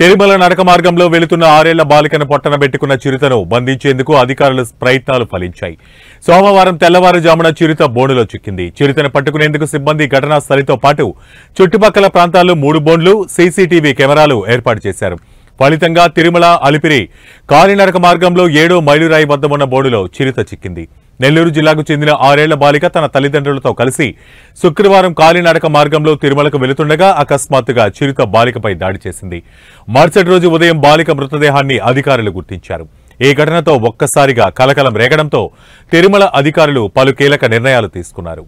తిరుమల నడక మార్గంలో వెళుతున్న ఆరేళ్ల బాలికను పొట్టన పెట్టుకున్న చిరుతను బంధించేందుకు అధికారులు ప్రయత్నాలు ఫలించాయి సోమవారం తెల్లవారుజామున చిరుత బోనులో చిక్కింది చిరుతను పట్టుకునేందుకు సిబ్బంది ఘటనా స్థలితో పాటు చుట్టుపక్కల ప్రాంతాల్లో మూడు బోన్లు సీసీటీవీ కెమెరాలు ఏర్పాటు చేశారు ఫలితంగా తిరుమల అలిపిరి కాలినరక మార్గంలో ఏడో మైలురాయి వద్ద ఉన్న బోర్డులో చిరుత చిక్కింది నెల్లూరు జిల్లాకు చెందిన ఆరేళ్ల బాలిక తన తల్లిదండ్రులతో కలిసి శుక్రవారం కాలినడక మార్గంలో తిరుమలకు వెళుతుండగా అకస్మాత్తుగా చిరుత బాలికపై దాడి చేసింది మరుసటి రోజు ఉదయం బాలిక మృతదేహాన్ని అధికారులు గుర్తించారు ఈ ఘటనతో ఒక్కసారిగా కలకలం రేగడంతో తిరుమల అధికారులు పలు కీలక నిర్ణయాలు తీసుకున్నారు